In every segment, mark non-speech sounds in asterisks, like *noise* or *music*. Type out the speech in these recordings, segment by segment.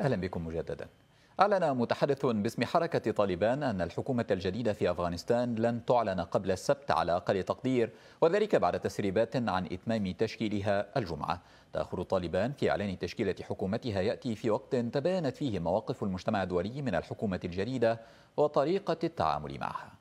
أهلا بكم مجددا أعلن متحدث باسم حركة طالبان أن الحكومة الجديدة في أفغانستان لن تعلن قبل السبت على أقل تقدير وذلك بعد تسريبات عن إتمام تشكيلها الجمعة تأخر طالبان في إعلان تشكيلة حكومتها يأتي في وقت تباينت فيه مواقف المجتمع الدولي من الحكومة الجديدة وطريقة التعامل معها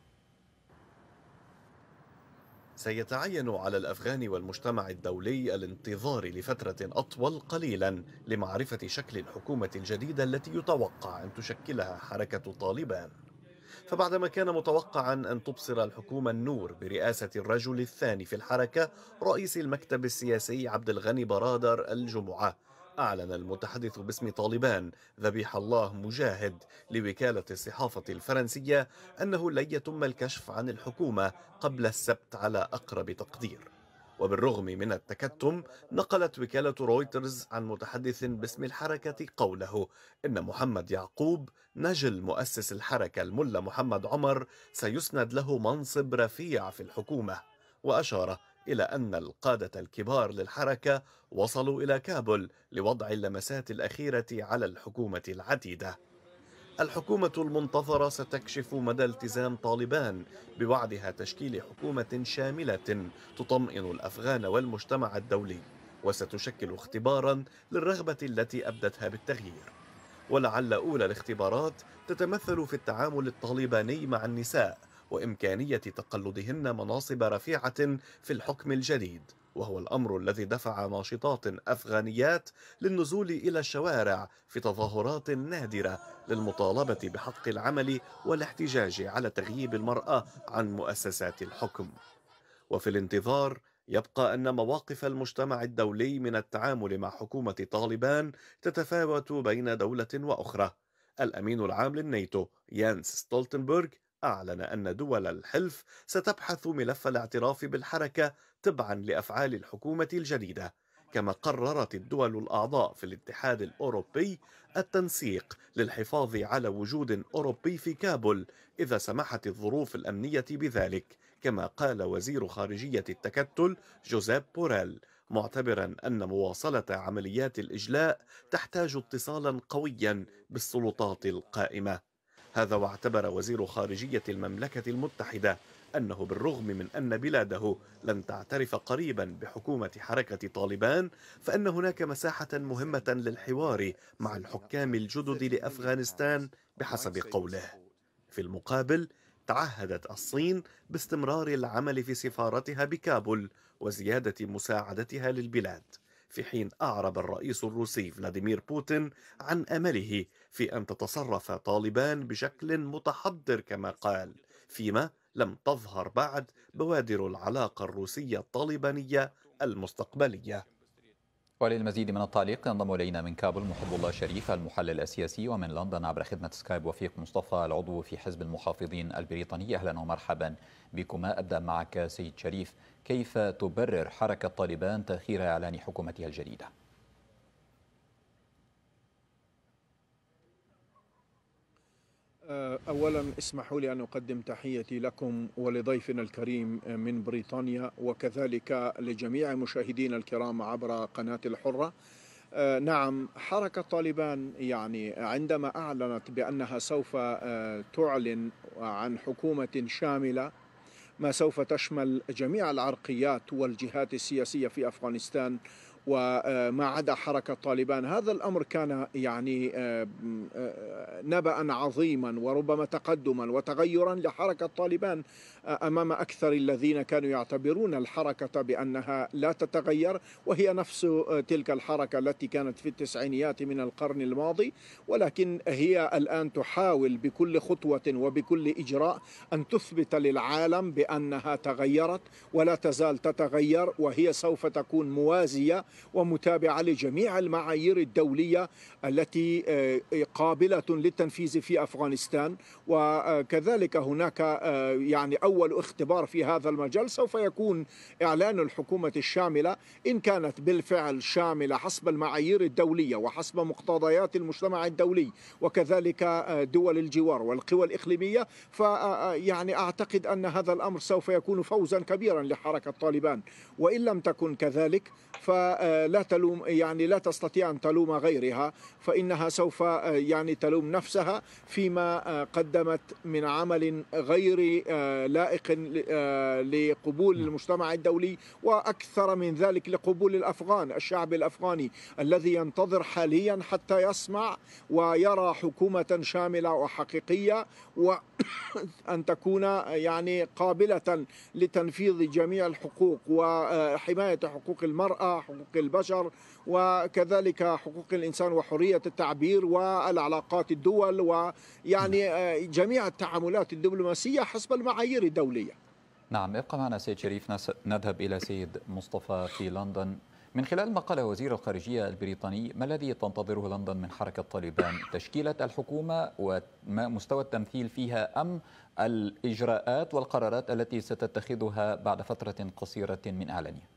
سيتعين على الافغان والمجتمع الدولي الانتظار لفتره اطول قليلا لمعرفه شكل الحكومه الجديده التي يتوقع ان تشكلها حركه طالبان فبعدما كان متوقعا ان تبصر الحكومه النور برئاسه الرجل الثاني في الحركه رئيس المكتب السياسي عبد الغني برادر الجمعه أعلن المتحدث باسم طالبان ذبيح الله مجاهد لوكالة الصحافة الفرنسية أنه لن يتم الكشف عن الحكومة قبل السبت على أقرب تقدير وبالرغم من التكتم نقلت وكالة رويترز عن متحدث باسم الحركة قوله إن محمد يعقوب نجل مؤسس الحركة الملا محمد عمر سيسند له منصب رفيع في الحكومة وأشار إلى أن القادة الكبار للحركة وصلوا إلى كابول لوضع اللمسات الأخيرة على الحكومة العتيدة الحكومة المنتظرة ستكشف مدى التزام طالبان بوعدها تشكيل حكومة شاملة تطمئن الأفغان والمجتمع الدولي وستشكل اختبارا للرغبة التي أبدتها بالتغيير ولعل أولى الاختبارات تتمثل في التعامل الطالباني مع النساء وإمكانية تقلدهن مناصب رفيعة في الحكم الجديد وهو الأمر الذي دفع ناشطات أفغانيات للنزول إلى الشوارع في تظاهرات نادرة للمطالبة بحق العمل والاحتجاج على تغييب المرأة عن مؤسسات الحكم وفي الانتظار يبقى أن مواقف المجتمع الدولي من التعامل مع حكومة طالبان تتفاوت بين دولة وأخرى الأمين العام للنيتو يانس ستولتنبرغ أعلن أن دول الحلف ستبحث ملف الاعتراف بالحركة تبعا لأفعال الحكومة الجديدة كما قررت الدول الأعضاء في الاتحاد الأوروبي التنسيق للحفاظ على وجود أوروبي في كابول إذا سمحت الظروف الأمنية بذلك كما قال وزير خارجية التكتل جوزيب بوريل معتبرا أن مواصلة عمليات الإجلاء تحتاج اتصالا قويا بالسلطات القائمة هذا واعتبر وزير خارجية المملكة المتحدة أنه بالرغم من أن بلاده لن تعترف قريبا بحكومة حركة طالبان فإن هناك مساحة مهمة للحوار مع الحكام الجدد لأفغانستان بحسب قوله في المقابل تعهدت الصين باستمرار العمل في سفارتها بكابول وزيادة مساعدتها للبلاد في حين أعرب الرئيس الروسي فلاديمير بوتين عن أمله في أن تتصرف طالبان بشكل متحضر كما قال فيما لم تظهر بعد بوادر العلاقة الروسية الطالبانية المستقبلية وللمزيد من التعليق ينضم إلينا من كابل محب الله شريف المحلل السياسي ومن لندن عبر خدمة سكايب وفيق مصطفى العضو في حزب المحافظين البريطاني أهلا ومرحبا بكما أبدأ معك سيد شريف كيف تبرر حركة طالبان تأخير إعلان حكومتها الجديدة؟ آه، اولا اسمحوا لي ان اقدم تحيتي لكم ولضيفنا الكريم من بريطانيا وكذلك لجميع مشاهدينا الكرام عبر قناه الحره آه، نعم حركة طالبان يعني عندما أعلنت بأنها سوف آه، تعلن عن حكومة شاملة ما سوف تشمل جميع العرقيات والجهات السياسية في أفغانستان وما عدا حركة طالبان هذا الأمر كان يعني آه، آه، آه، نبأ عظيما وربما تقدما وتغيرا لحركة طالبان امام اكثر الذين كانوا يعتبرون الحركه بانها لا تتغير وهي نفس آه، تلك الحركه التي كانت في التسعينيات من القرن الماضي ولكن هي الان تحاول بكل خطوه وبكل اجراء ان تثبت للعالم بانها تغيرت ولا تزال تتغير وهي سوف تكون موازيه ومتابعه لجميع المعايير الدوليه التي آه، قابله للتنفيذ في افغانستان وكذلك هناك آه، يعني أول أول اختبار في هذا المجال سوف يكون إعلان الحكومة الشاملة إن كانت بالفعل شاملة حسب المعايير الدولية وحسب مقتضيات المجتمع الدولي وكذلك آه، دول الجوار والقوى الإقليمية فيعني آه، آه، أعتقد أن هذا الأمر سوف يكون فوزا كبيرا لحركة طالبان وإن لم تكن كذلك فلا تلوم يعني لا تستطيع أن تلوم غيرها فإنها سوف يعني تلوم نفسها فيما قدمت من عمل غير لائق لائق آه، لقبول نعم. المجتمع الدولي واكثر من ذلك لقبول الافغان الشعب الافغاني الذي ينتظر حاليا حتى يسمع ويرى حكومه شامله وحقيقيه وان *coughs* تكون يعني قابله لتنفيذ جميع الحقوق وحمايه آه، حقوق المراه حقوق البشر وكذلك حقوق الانسان وحريه التعبير والعلاقات الدول ويعني نعم. آه، جميع التعاملات الدبلوماسيه حسب المعايير الدولية. الدولية نعم ابقى معنا سيد شريف نذهب إلى سيد مصطفى في لندن من خلال ما قال وزير الخارجية البريطاني ما الذي تنتظره لندن من حركة طالبان تشكيلة الحكومة وما مستوى التمثيل فيها أم الإجراءات والقرارات التي ستتخذها بعد فترة قصيرة من إعلانها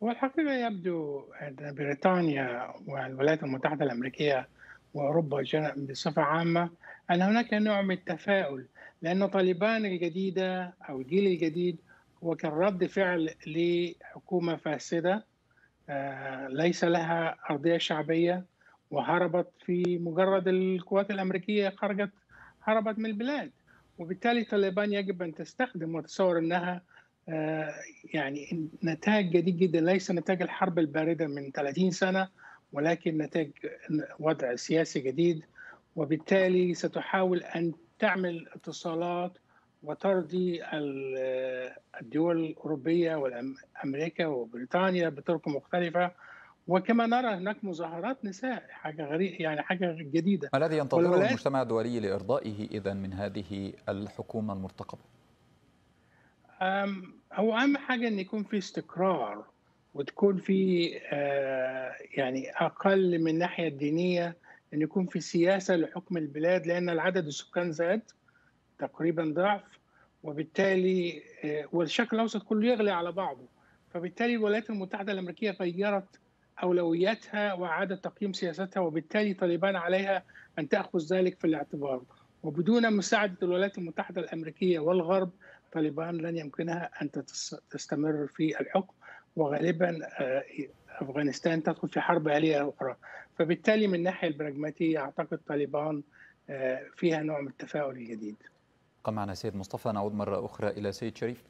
والحقيقة يبدو أن بريطانيا والولايات المتحدة الأمريكية وأوروبا بصفة عامة أن هناك نوع من التفاؤل لأن طالبان الجديدة أو الجيل الجديد هو كان رد فعل لحكومة فاسدة آه، ليس لها أرضية شعبية وهربت في مجرد القوات الأمريكية خرجت هربت من البلاد وبالتالي طالبان يجب أن تستخدم وتصور أنها آه، يعني نتاج جديد جدا ليس نتاج الحرب الباردة من 30 سنة ولكن نتاج وضع سياسي جديد وبالتالي ستحاول ان تعمل اتصالات وترضي الدول الاوروبيه وامريكا وبريطانيا بطرق مختلفه وكما نرى هناك مظاهرات نساء حاجه غريبه يعني حاجه جديده ما الذي ينتظره المجتمع الدولي لارضائه اذا من هذه الحكومه المرتقبه؟ هو اهم حاجه ان يكون في استقرار وتكون في آه، يعني اقل من الناحيه الدينيه ان يكون في سياسه لحكم البلاد لان العدد السكان زاد تقريبا ضعف وبالتالي آه، والشكل الاوسط كله يغلي على بعضه فبالتالي الولايات المتحده الامريكيه غيرت اولوياتها واعادت تقييم سياستها وبالتالي طالبان عليها ان تاخذ ذلك في الاعتبار وبدون مساعده الولايات المتحده الامريكيه والغرب طالبان لن يمكنها ان تستمر في الحكم وغالبا آه، افغانستان تدخل في حرب آلية اخرى فبالتالي من الناحيه البراجماتيه اعتقد طالبان آه، فيها نوع من التفاؤل الجديد قم معنا سيد مصطفى نعود مرة أخرى إلى سيد شريف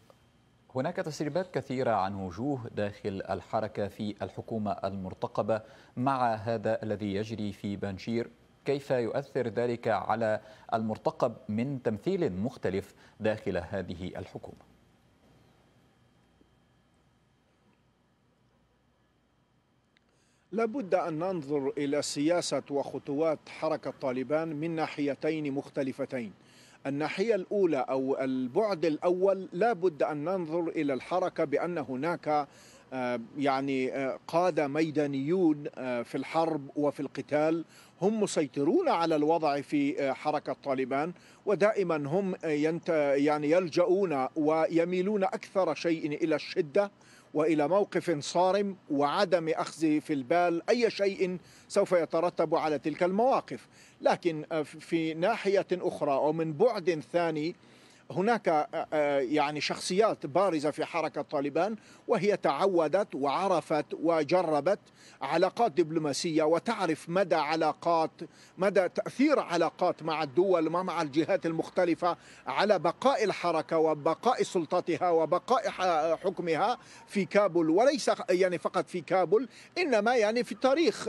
هناك تسريبات كثيرة عن وجوه داخل الحركة في الحكومة المرتقبة مع هذا الذي يجري في بنشير كيف يؤثر ذلك على المرتقب من تمثيل مختلف داخل هذه الحكومه لابد أن ننظر إلى سياسة وخطوات حركة طالبان من ناحيتين مختلفتين الناحية الأولى أو البعد الأول لابد أن ننظر إلى الحركة بأن هناك آه، يعني آه، قادة ميدانيون آه، في الحرب وفي القتال هم مسيطرون على الوضع في حركة طالبان ودائما هم يعني يلجؤون ويميلون أكثر شيء إلى الشدة والى موقف صارم وعدم اخذ في البال اي شيء سوف يترتب على تلك المواقف لكن آه، في ناحيه اخرى او من بعد ثاني هناك آه، آه، يعني شخصيات بارزه في حركه طالبان وهي تعودت وعرفت وجربت علاقات دبلوماسيه وتعرف مدى علاقات مدى تاثير علاقات مع الدول ومع الجهات المختلفه على بقاء الحركه وبقاء سلطتها وبقاء حكمها في كابول وليس يعني فقط في كابول انما يعني في التاريخ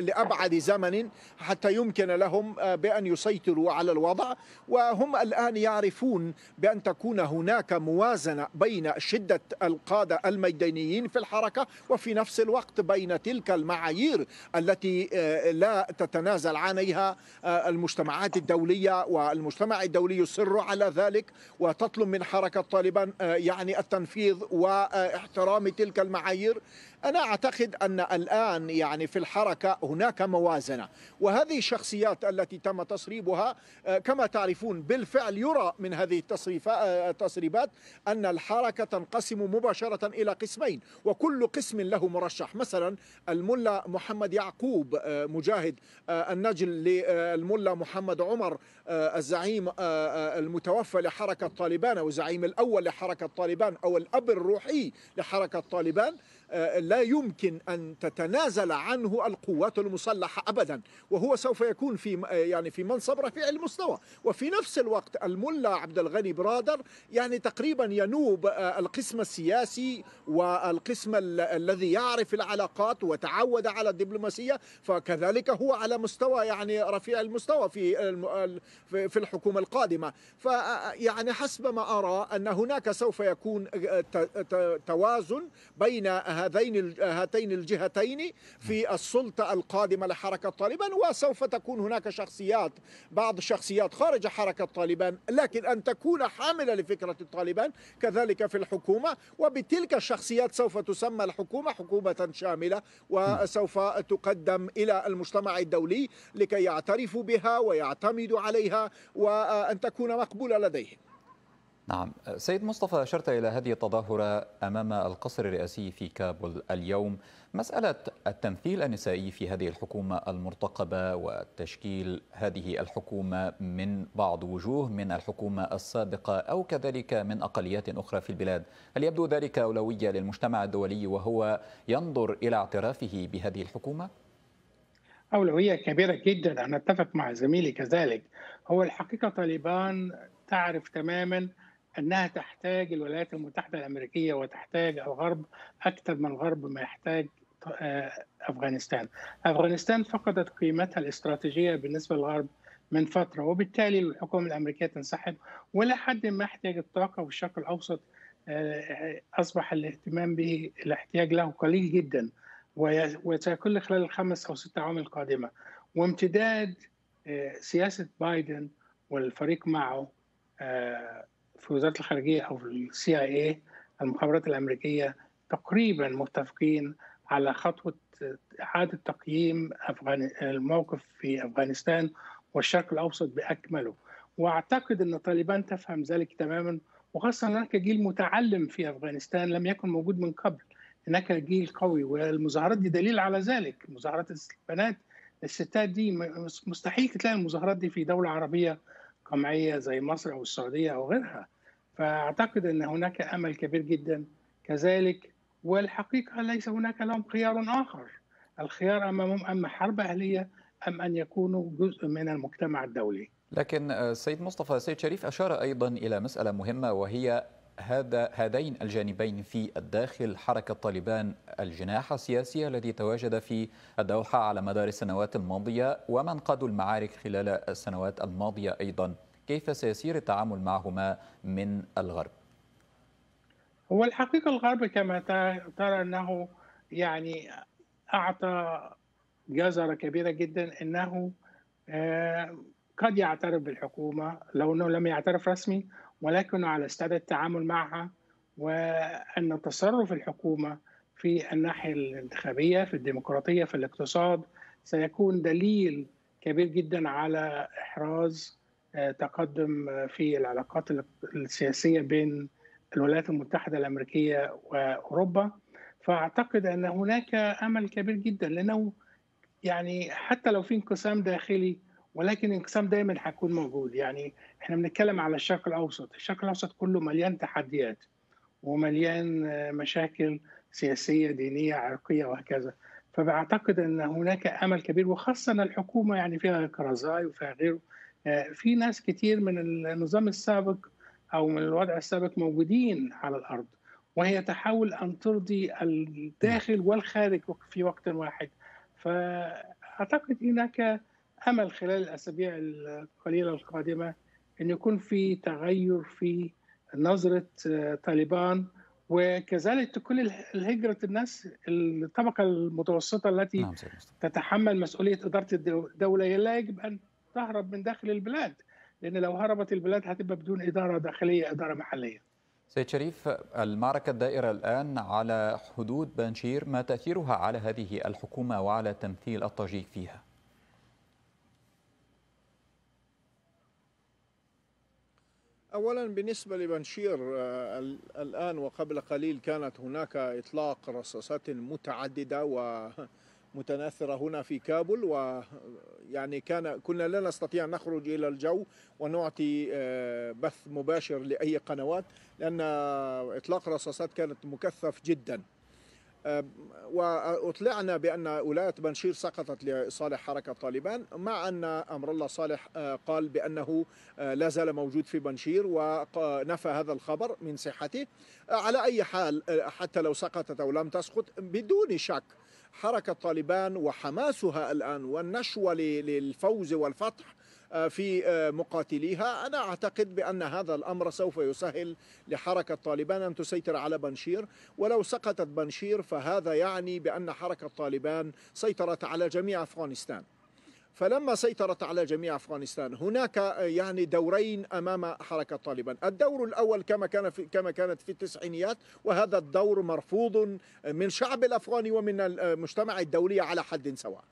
لابعد زمن حتى يمكن لهم آه، بان يسيطروا على الوضع وهم الان يعرفون يرجون بأن تكون هناك موازنة بين شدة القادة الميدانيين في الحركة وفي نفس الوقت بين تلك المعايير التي آه، لا تتنازل عليها آه، المجتمعات الدولية والمجتمع الدولي يصر على ذلك وتطلب من حركة طالبان آه، يعني التنفيذ واحترام تلك المعايير أنا أعتقد أن الآن يعني في الحركة هناك موازنة وهذه الشخصيات التي تم تصريبها آه، كما تعرفون بالفعل يرى من هذه آه، التصريبات أن الحركة تنقسم مباشرة إلى قسمين وكل قسم له مرشح مثلا الملا محمد يعقوب آه، مجاهد النجل للملا محمد عمر الزعيم المتوفى لحركة طالبان أو الزعيم الأول لحركة طالبان أو الأب الروحي لحركة طالبان آه، لا يمكن أن تتنازل عنه القوات المسلحة أبدا وهو سوف يكون في آه، يعني في منصب رفيع المستوى وفي نفس الوقت الملا عبد الغني برادر يعني تقريبا ينوب آه، القسم السياسي والقسم الذي يعرف العلاقات وتعود على الدبلوماسية فكذلك هو على مستوى يعني رفيع المستوى في في الحكومة القادمة فيعني حسب ما أرى أن هناك سوف يكون توازن بين هذين هاتين الجهتين في نعم. السلطة القادمة لحركة طالبان وسوف تكون هناك شخصيات بعض الشخصيات خارج حركة طالبان لكن أن تكون حاملة لفكرة طالبان كذلك في الحكومة وبتلك الشخصيات سوف تسمى الحكومة حكومة شاملة نعم. وسوف تقدم إلى المجتمع الدولي لكي يعترفوا بها ويعتمدوا عليها وأن تكون مقبولة لديهم نعم سيد مصطفى أشرت إلى هذه التظاهرة أمام القصر الرئاسي في كابول اليوم مسألة التمثيل النسائي في هذه الحكومة المرتقبة وتشكيل هذه الحكومة من بعض وجوه من الحكومة السابقة أو كذلك من أقليات أخرى في البلاد هل يبدو ذلك أولوية للمجتمع الدولي وهو ينظر إلى اعترافه بهذه الحكومة؟ أولوية كبيرة جدا أنا أتفق مع زميلي كذلك هو الحقيقة طالبان تعرف تماما انها تحتاج الولايات المتحده الامريكيه وتحتاج الغرب اكثر من الغرب ما يحتاج آه، افغانستان. افغانستان فقدت قيمتها الاستراتيجيه بالنسبه للغرب من فتره وبالتالي الحكومه الامريكيه تنسحب ولا حد ما احتياج الطاقه والشرق الاوسط آه، اصبح الاهتمام به الاحتياج له قليل جدا وسيكون خلال الخمس او ست اعوام القادمه وامتداد آه، سياسه بايدن والفريق معه في وزاره الخارجيه او في السي اي اي المخابرات الامريكيه تقريبا متفقين على خطوه اعاده تقييم أفغان... الموقف في افغانستان والشرق الاوسط باكمله واعتقد ان طالبان تفهم ذلك تماما وخاصه هناك جيل متعلم في افغانستان لم يكن موجود من قبل هناك جيل قوي والمظاهرات دي دليل على ذلك مظاهرات البنات الستات دي مستحيل تلاقي المظاهرات دي في دوله عربيه قمعيه زي مصر او السعوديه او غيرها فاعتقد ان هناك امل كبير جدا كذلك والحقيقه ليس هناك لهم خيار اخر الخيار امامهم اما حرب اهليه ام ان يكونوا جزء من المجتمع الدولي لكن السيد آه، مصطفى السيد شريف اشار ايضا الى مساله مهمه وهي هذا هذين الجانبين في الداخل حركة طالبان الجناح السياسي الذي تواجد في الدوحة على مدار السنوات الماضية ومن قادوا المعارك خلال السنوات الماضية أيضا كيف سيسير التعامل معهما من الغرب؟ هو الحقيقة الغرب كما ترى أنه يعني أعطى جزرة كبيرة جدا أنه آه، قد يعترف بالحكومة لو أنه لم يعترف رسمي ولكن على استعداد التعامل معها وأن تصرف الحكومة في الناحية الانتخابية في الديمقراطية في الاقتصاد سيكون دليل كبير جدا على إحراز تقدم في العلاقات السياسيه بين الولايات المتحده الامريكيه واوروبا فاعتقد ان هناك امل كبير جدا لانه يعني حتى لو في انقسام داخلي ولكن الانقسام دايما هيكون موجود يعني احنا بنتكلم على الشرق الاوسط الشرق الاوسط كله مليان تحديات ومليان مشاكل سياسيه دينيه عرقيه وهكذا فبعتقد ان هناك امل كبير وخاصه ان الحكومه يعني فيها كرزاي وفيها غيره في ناس كتير من النظام السابق او من الوضع السابق موجودين على الارض وهي تحاول ان ترضي الداخل والخارج في وقت واحد فاعتقد هناك امل خلال الاسابيع القليله القادمه ان يكون في تغير في نظره آه، طالبان وكذلك كل هجرة الناس الطبقة المتوسطة التي نعم تتحمل مسؤولية إدارة الدولة لا يجب أن تهرب من داخل البلاد لان لو هربت البلاد هتبقى بدون اداره داخليه اداره محليه سيد شريف المعركة الدائرة الآن على حدود بنشير ما تأثيرها على هذه الحكومة وعلى تمثيل الطاجيك فيها أولا بالنسبة لبنشير آه، الآن وقبل قليل كانت هناك إطلاق رصاصات متعددة و *laughs* متناثرة هنا في كابول ويعني كان كنا لا نستطيع أن نخرج إلى الجو ونعطي آه، بث مباشر لأي قنوات لأن إطلاق رصاصات كانت مكثف جدا آه، وأطلعنا بأن ولاية بنشير سقطت لصالح حركة طالبان مع أن أمر الله صالح آه، قال بأنه لا زال موجود في بنشير ونفى هذا الخبر من صحته على أي حال حتى لو سقطت أو لم تسقط بدون شك حركة طالبان وحماسها الآن والنشوة للفوز والفتح آه، في آه، مقاتليها أنا أعتقد بأن هذا الأمر سوف يسهل لحركة طالبان أن تسيطر على بنشير ولو سقطت بنشير فهذا يعني بأن حركة طالبان سيطرت على جميع أفغانستان فلما سيطرت على جميع افغانستان هناك آه، يعني دورين امام حركه طالبان الدور الاول كما كان في كما كانت في التسعينيات وهذا الدور مرفوض آه، من شعب الافغاني ومن المجتمع آه، الدولي على حد سواء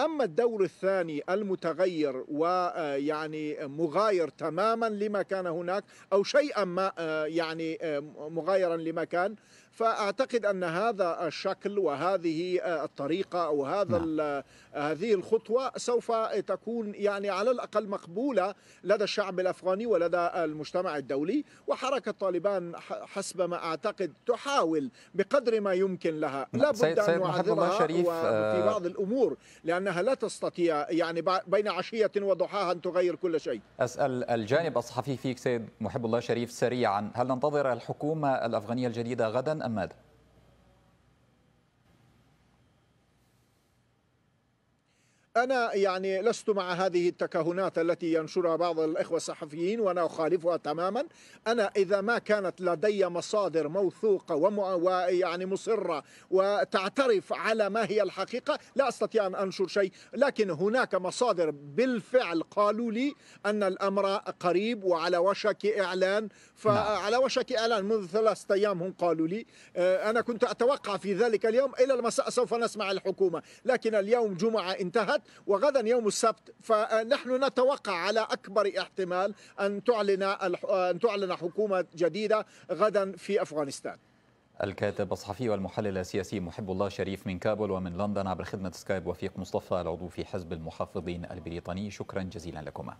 أما الدور الثاني المتغير ويعني مغاير تماما لما كان هناك أو شيئا ما يعني مغايرا لما كان فاعتقد ان هذا الشكل وهذه آه، الطريقه او هذا نعم. آه، هذه الخطوه سوف تكون يعني على الاقل مقبوله لدى الشعب الافغاني ولدى المجتمع الدولي وحركه طالبان حسب ما اعتقد تحاول بقدر ما يمكن لها نعم. لا بد ان نعذرها في آه، بعض الامور لانها لا تستطيع يعني بين عشيه وضحاها ان تغير كل شيء اسال الجانب الصحفي فيك سيد محب الله شريف سريعا هل ننتظر الحكومه الافغانيه الجديده غدا ماذا؟ أنا يعني لست مع هذه التكهنات التي ينشرها بعض الإخوة الصحفيين وأنا أخالفها تماما أنا إذا ما كانت لدي مصادر موثوقة ويعني مصرة وتعترف على ما هي الحقيقة لا أستطيع أن أنشر شيء لكن هناك مصادر بالفعل قالوا لي أن الأمر قريب وعلى وشك إعلان فعلى نعم. وشك إعلان منذ ثلاثة أيام هم قالوا لي آه، أنا كنت أتوقع في ذلك اليوم إلى المساء سوف نسمع الحكومة لكن اليوم جمعة انتهت وغدا يوم السبت فنحن نتوقع على اكبر احتمال ان تعلن ان تعلن حكومه جديده غدا في افغانستان. الكاتب الصحفي والمحلل السياسي محب الله شريف من كابول ومن لندن عبر خدمه سكايب وفيق مصطفى العضو في حزب المحافظين البريطاني شكرا جزيلا لكما.